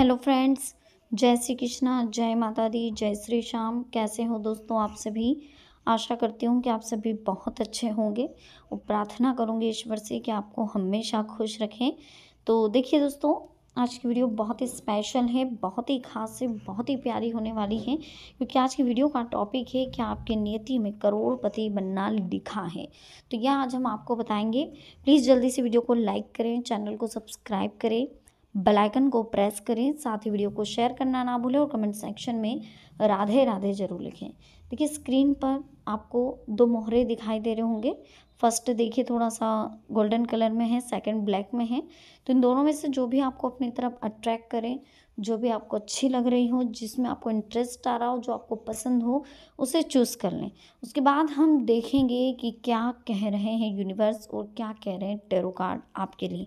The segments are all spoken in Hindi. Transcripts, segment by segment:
हेलो फ्रेंड्स जय श्री कृष्णा जय माता दी जय श्री श्याम कैसे हो दोस्तों आप सभी आशा करती हूँ कि आप सभी बहुत अच्छे होंगे और प्रार्थना करूँगी ईश्वर से कि आपको हमेशा खुश रखें तो देखिए दोस्तों आज की वीडियो बहुत ही स्पेशल है बहुत ही खास है बहुत ही प्यारी होने वाली है क्योंकि आज की वीडियो का टॉपिक है कि आपके नियति में करोड़पति बनना लिखा है तो यह आज हम आपको बताएंगे प्लीज़ जल्दी से वीडियो को लाइक करें चैनल को सब्सक्राइब करें बेल आइकन को प्रेस करें साथ ही वीडियो को शेयर करना ना भूलें और कमेंट सेक्शन में राधे राधे ज़रूर लिखें देखिए स्क्रीन पर आपको दो मोहरे दिखाई दे रहे होंगे फर्स्ट देखिए थोड़ा सा गोल्डन कलर में है सेकंड ब्लैक में है तो इन दोनों में से जो भी आपको अपनी तरफ अट्रैक्ट करें जो भी आपको अच्छी लग रही हो जिसमें आपको इंटरेस्ट आ रहा हो जो आपको पसंद हो उसे चूज़ कर लें उसके बाद हम देखेंगे कि क्या कह रहे हैं यूनिवर्स और क्या कह रहे हैं टेरो कार्ड आपके लिए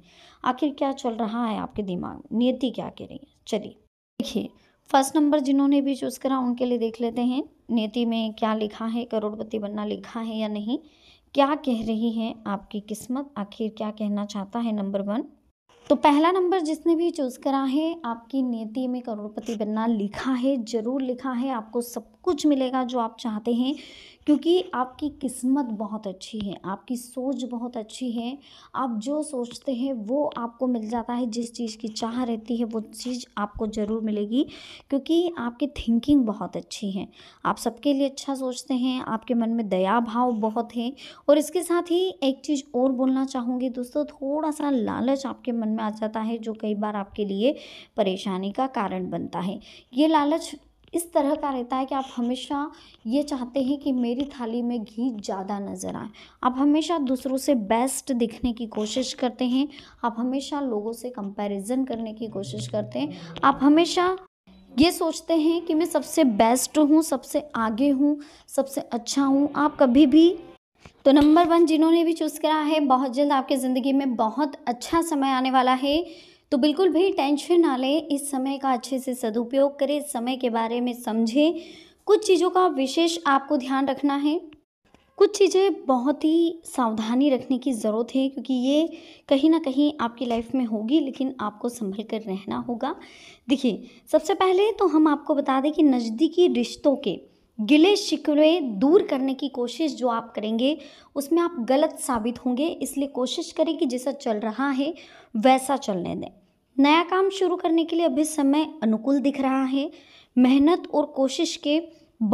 आखिर क्या चल रहा है आपके दिमाग में नियति क्या कह रही है चलिए देखिए फर्स्ट नंबर जिन्होंने भी चूज़ करा उनके लिए देख लेते हैं नीति में क्या लिखा है करोड़पति बनना लिखा है या नहीं क्या कह रही है आपकी किस्मत आखिर क्या कहना चाहता है नंबर वन तो पहला नंबर जिसने भी चूज़ करा है आपकी नीति में करोड़पति बनना लिखा है ज़रूर लिखा है आपको सब कुछ मिलेगा जो आप चाहते हैं क्योंकि आपकी किस्मत बहुत अच्छी है आपकी सोच बहुत अच्छी है आप जो सोचते हैं वो आपको मिल जाता है जिस चीज़ की चाह रहती है वो चीज़ आपको ज़रूर मिलेगी क्योंकि आपकी थिंकिंग बहुत अच्छी है आप सबके लिए अच्छा सोचते हैं आपके मन में दया भाव बहुत है और इसके साथ ही एक चीज़ और बोलना चाहूँगी दोस्तों थोड़ा सा लालच आपके मन में आ जाता है जो कई बार आपके लिए परेशानी का कारण बनता है ये लालच इस तरह का रहता है कि आप हमेशा ये चाहते हैं कि मेरी थाली में घी ज़्यादा नज़र आए आप हमेशा दूसरों से बेस्ट दिखने की कोशिश करते हैं आप हमेशा लोगों से कंपैरिजन करने की कोशिश करते हैं आप हमेशा ये सोचते हैं कि मैं सबसे बेस्ट हूँ सबसे आगे हूँ सबसे अच्छा हूँ आप कभी भी तो नंबर वन जिन्होंने भी चूज़ करा है बहुत जल्द आपके ज़िंदगी में बहुत अच्छा समय आने वाला है तो बिल्कुल भी टेंशन ना लें इस समय का अच्छे से सदुपयोग करें समय के बारे में समझें कुछ चीज़ों का विशेष आपको ध्यान रखना है कुछ चीज़ें बहुत ही सावधानी रखने की ज़रूरत है क्योंकि ये कहीं ना कहीं आपकी लाइफ में होगी लेकिन आपको संभल कर रहना होगा देखिए सबसे पहले तो हम आपको बता दें कि नज़दीकी रिश्तों के गिले शिकवे दूर करने की कोशिश जो आप करेंगे उसमें आप गलत साबित होंगे इसलिए कोशिश करें कि जैसा चल रहा है वैसा चलने दें नया काम शुरू करने के लिए अभी समय अनुकूल दिख रहा है मेहनत और कोशिश के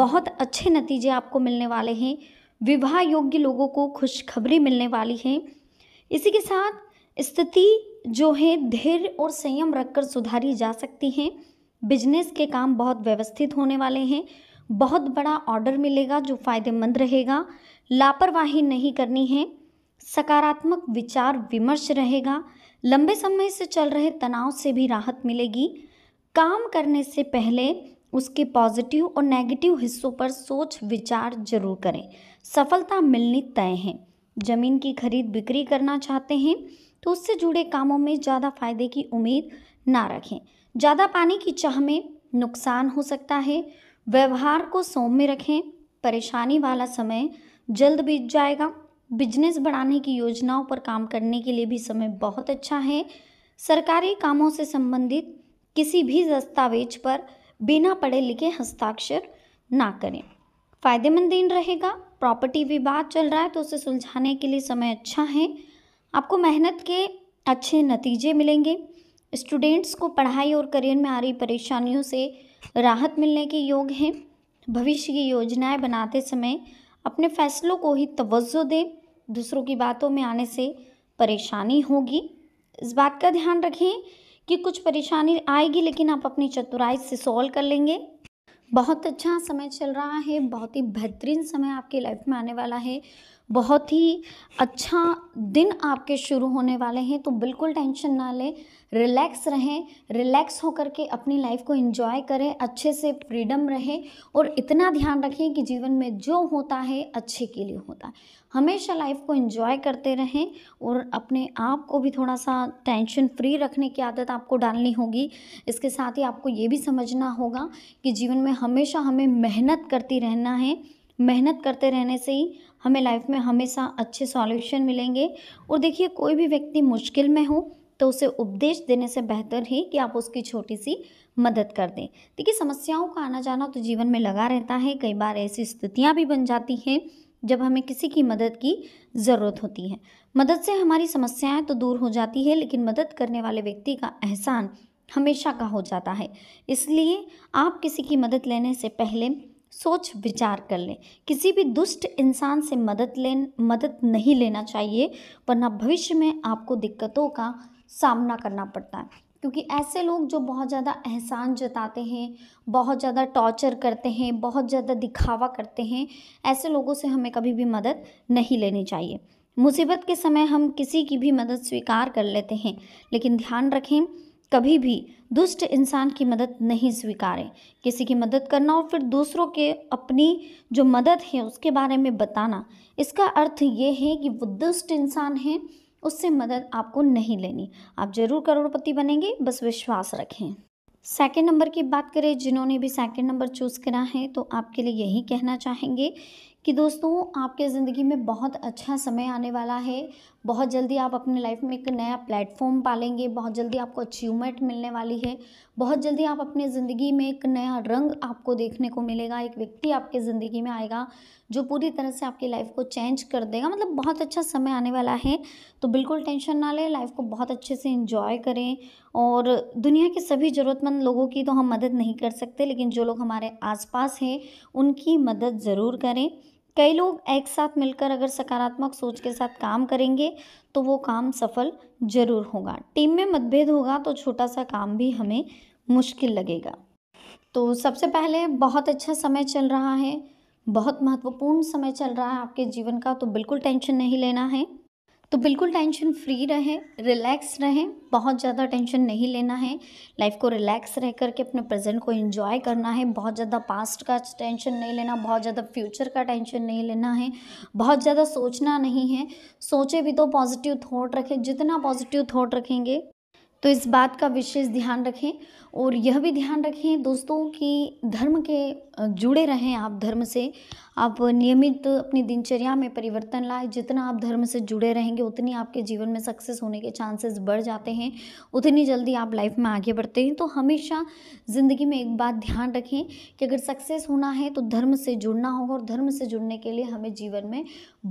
बहुत अच्छे नतीजे आपको मिलने वाले हैं विवाह योग्य लोगों को खुशखबरी मिलने वाली है इसी के साथ स्थिति जो है धैर्य और संयम रखकर सुधारी जा सकती हैं बिजनेस के काम बहुत व्यवस्थित होने वाले हैं बहुत बड़ा ऑर्डर मिलेगा जो फ़ायदेमंद रहेगा लापरवाही नहीं करनी है सकारात्मक विचार विमर्श रहेगा लंबे समय से चल रहे तनाव से भी राहत मिलेगी काम करने से पहले उसके पॉजिटिव और नेगेटिव हिस्सों पर सोच विचार जरूर करें सफलता मिलनी तय है ज़मीन की खरीद बिक्री करना चाहते हैं तो उससे जुड़े कामों में ज़्यादा फायदे की उम्मीद ना रखें ज़्यादा पानी की चाह में नुकसान हो सकता है व्यवहार को सौम्य रखें परेशानी वाला समय जल्द बीत जाएगा बिजनेस बढ़ाने की योजनाओं पर काम करने के लिए भी समय बहुत अच्छा है सरकारी कामों से संबंधित किसी भी दस्तावेज पर बिना पढ़े लिखे हस्ताक्षर ना करें फायदेमंद दिन रहेगा प्रॉपर्टी विवाद चल रहा है तो उसे सुलझाने के लिए समय अच्छा है आपको मेहनत के अच्छे नतीजे मिलेंगे स्टूडेंट्स को पढ़ाई और करियर में आ रही परेशानियों से राहत मिलने के योग हैं भविष्य की योजनाएं बनाते समय अपने फैसलों को ही तवज्जो दें दूसरों की बातों में आने से परेशानी होगी इस बात का ध्यान रखें कि कुछ परेशानी आएगी लेकिन आप अपनी चतुराई से सॉल्व कर लेंगे बहुत अच्छा समय चल रहा है बहुत ही बेहतरीन समय आपकी लाइफ में आने वाला है बहुत ही अच्छा दिन आपके शुरू होने वाले हैं तो बिल्कुल टेंशन ना लें रिलैक्स रहें रिलैक्स होकर के अपनी लाइफ को एंजॉय करें अच्छे से फ्रीडम रहें और इतना ध्यान रखें कि जीवन में जो होता है अच्छे के लिए होता है हमेशा लाइफ को एंजॉय करते रहें और अपने आप को भी थोड़ा सा टेंशन फ्री रखने की आदत आपको डालनी होगी इसके साथ ही आपको ये भी समझना होगा कि जीवन में हमेशा हमें मेहनत करती रहना है मेहनत करते रहने से ही हमें लाइफ में हमेशा अच्छे सॉल्यूशन मिलेंगे और देखिए कोई भी व्यक्ति मुश्किल में हो तो उसे उपदेश देने से बेहतर है कि आप उसकी छोटी सी मदद कर दें देखिए समस्याओं का आना जाना तो जीवन में लगा रहता है कई बार ऐसी स्थितियाँ भी बन जाती हैं जब हमें किसी की मदद की ज़रूरत होती है मदद से हमारी समस्याएं तो दूर हो जाती है लेकिन मदद करने वाले व्यक्ति का एहसान हमेशा का हो जाता है इसलिए आप किसी की मदद लेने से पहले सोच विचार कर लें किसी भी दुष्ट इंसान से मदद ले मदद नहीं लेना चाहिए वरना भविष्य में आपको दिक्कतों का सामना करना पड़ता है क्योंकि ऐसे लोग जो बहुत ज़्यादा एहसान जताते हैं बहुत ज़्यादा टॉर्चर करते हैं बहुत ज़्यादा दिखावा करते हैं ऐसे लोगों से हमें कभी भी मदद नहीं लेनी चाहिए मुसीबत के समय हम किसी की भी मदद स्वीकार कर लेते हैं लेकिन ध्यान रखें कभी भी दुष्ट इंसान की मदद नहीं स्वीकारें किसी की मदद करना और फिर दूसरों के अपनी जो मदद है उसके बारे में बताना इसका अर्थ ये है कि वो दुष्ट इंसान है उससे मदद आपको नहीं लेनी आप जरूर करोड़पति बनेंगे बस विश्वास रखें सेकंड नंबर की बात करें जिन्होंने भी सेकंड नंबर चूज़ करा है तो आपके लिए यही कहना चाहेंगे कि दोस्तों आपके ज़िंदगी में बहुत अच्छा समय आने वाला है बहुत जल्दी आप अपने लाइफ में एक नया प्लेटफॉर्म पालेंगे बहुत जल्दी आपको अचीवमेंट मिलने वाली है बहुत जल्दी आप अपने ज़िंदगी में एक नया रंग आपको देखने को मिलेगा एक व्यक्ति आपके ज़िंदगी में आएगा जो पूरी तरह से आपकी लाइफ को चेंज कर देगा मतलब बहुत अच्छा समय आने वाला है तो बिल्कुल टेंशन ना लें लाइफ को बहुत अच्छे से इंजॉय करें और दुनिया के सभी ज़रूरतमंद लोगों की तो हम मदद नहीं कर सकते लेकिन जो लोग हमारे आसपास हैं उनकी मदद ज़रूर करें कई लोग एक साथ मिलकर अगर सकारात्मक सोच के साथ काम करेंगे तो वो काम सफल जरूर होगा टीम में मतभेद होगा तो छोटा सा काम भी हमें मुश्किल लगेगा तो सबसे पहले बहुत अच्छा समय चल रहा है बहुत महत्वपूर्ण समय चल रहा है आपके जीवन का तो बिल्कुल टेंशन नहीं लेना है तो बिल्कुल टेंशन फ्री रहें रिलैक्स रहें बहुत ज़्यादा टेंशन नहीं लेना है लाइफ को रिलैक्स रह करके अपने प्रेजेंट को एंजॉय करना है बहुत ज़्यादा पास्ट का टेंशन नहीं लेना बहुत ज़्यादा फ्यूचर का टेंशन नहीं लेना है बहुत ज़्यादा सोचना नहीं है सोचे भी तो पॉजिटिव थाट रखें जितना पॉजिटिव थाट रखेंगे तो इस बात का विशेष ध्यान रखें और यह भी ध्यान रखें दोस्तों कि धर्म के जुड़े रहें आप धर्म से आप नियमित अपनी दिनचर्या में परिवर्तन लाए जितना आप धर्म से जुड़े रहेंगे उतनी आपके जीवन में सक्सेस होने के चांसेस बढ़ जाते हैं उतनी जल्दी आप लाइफ में आगे बढ़ते हैं तो हमेशा ज़िंदगी में एक बात ध्यान रखें कि अगर सक्सेस होना है तो धर्म से जुड़ना होगा और धर्म से जुड़ने के लिए हमें जीवन में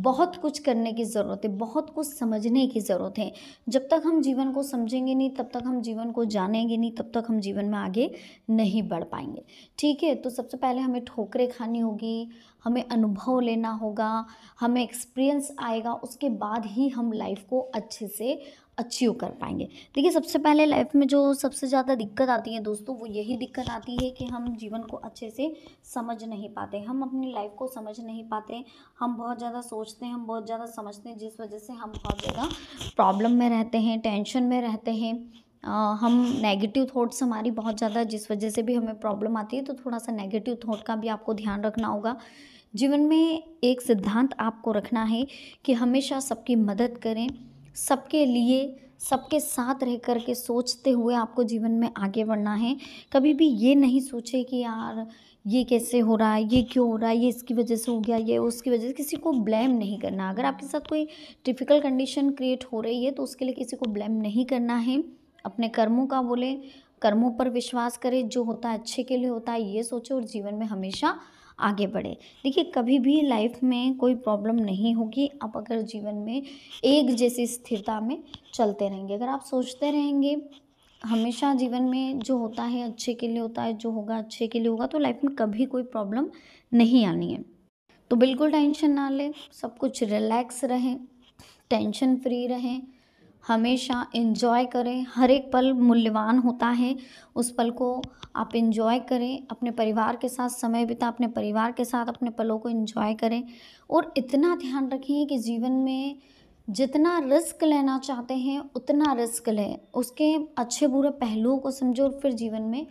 बहुत कुछ करने की ज़रूरत है बहुत कुछ समझने की ज़रूरत है जब तक हम जीवन को समझेंगे नहीं तब तक हम जीवन को जानेंगे नहीं तब तक हम जीवन में आगे नहीं बढ़ पाएंगे ठीक है तो सबसे पहले हमें ठोकरें खानी होगी हमें अनुभव लेना होगा हमें एक्सपीरियंस आएगा उसके बाद ही हम लाइफ को अच्छे से अचीव कर पाएंगे देखिए सबसे पहले लाइफ में जो सबसे ज़्यादा दिक्कत आती है दोस्तों वो यही दिक्कत आती है कि हम जीवन को अच्छे से समझ नहीं पाते हम अपनी लाइफ को समझ नहीं पाते हम बहुत ज़्यादा सोचते हैं हम बहुत ज़्यादा समझते हैं जिस वजह से हम बहुत ज़्यादा प्रॉब्लम में रहते हैं टेंशन में रहते हैं हम नेगेटिव थॉट्स हमारी बहुत ज़्यादा जिस वजह से भी हमें प्रॉब्लम आती है तो थोड़ा सा नेगेटिव थॉट का भी आपको ध्यान रखना होगा जीवन में एक सिद्धांत आपको रखना है कि हमेशा सबकी मदद करें सबके लिए सबके साथ रह कर के सोचते हुए आपको जीवन में आगे बढ़ना है कभी भी ये नहीं सोचे कि यार ये कैसे हो रहा है ये क्यों हो रहा है ये इसकी वजह से हो गया ये उसकी वजह से किसी को ब्लेम नहीं करना अगर आपके साथ कोई डिफ़िकल्ट कंडीशन क्रिएट हो रही है तो उसके लिए किसी को ब्लेम नहीं करना है अपने कर्मों का बोले कर्मों पर विश्वास करें जो होता है अच्छे के लिए होता है ये सोचे और जीवन में हमेशा आगे बढ़े देखिए कभी भी लाइफ में कोई प्रॉब्लम नहीं होगी आप अगर जीवन में एक जैसी स्थिरता में चलते रहेंगे अगर आप सोचते रहेंगे हमेशा जीवन में जो होता है अच्छे के लिए होता है जो होगा अच्छे के लिए होगा तो लाइफ में कभी कोई प्रॉब्लम नहीं आनी है तो बिल्कुल टेंशन ना लें सब कुछ रिलैक्स रहें टेंशन फ्री रहें हमेशा इन्जॉय करें हर एक पल मूल्यवान होता है उस पल को आप इन्जॉय करें अपने परिवार के साथ समय बिता अपने परिवार के साथ अपने पलों को इन्जॉय करें और इतना ध्यान रखें कि जीवन में जितना रिस्क लेना चाहते हैं उतना रिस्क लें उसके अच्छे बुरे पहलुओं को समझो और फिर जीवन में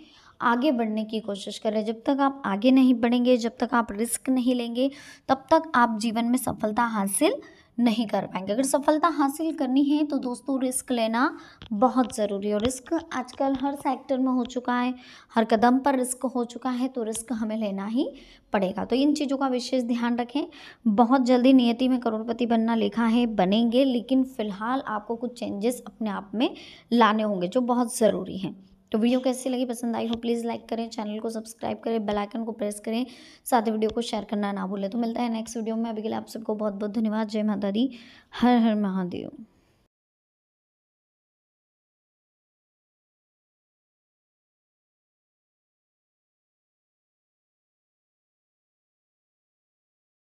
आगे बढ़ने की कोशिश करें जब तक आप आगे नहीं बढ़ेंगे जब तक आप रिस्क नहीं लेंगे तब तक आप जीवन में सफलता हासिल नहीं कर पाएंगे अगर सफलता हासिल करनी है तो दोस्तों रिस्क लेना बहुत ज़रूरी है और रिस्क आजकल हर सेक्टर में हो चुका है हर कदम पर रिस्क हो चुका है तो रिस्क हमें लेना ही पड़ेगा तो इन चीज़ों का विशेष ध्यान रखें बहुत जल्दी नियति में करोड़पति बनना लिखा है बनेंगे लेकिन फ़िलहाल आपको कुछ चेंजेस अपने आप में लाने होंगे जो बहुत ज़रूरी हैं तो वीडियो कैसी लगी पसंद आई हो प्लीज़ लाइक करें चैनल को सब्सक्राइब करें बेल आइकन को प्रेस करें साथ ही वीडियो को शेयर करना ना भूलें तो मिलता है नेक्स्ट वीडियो में अभी के लिए आप सबको बहुत बहुत धन्यवाद जय माता दी हर हर महादेव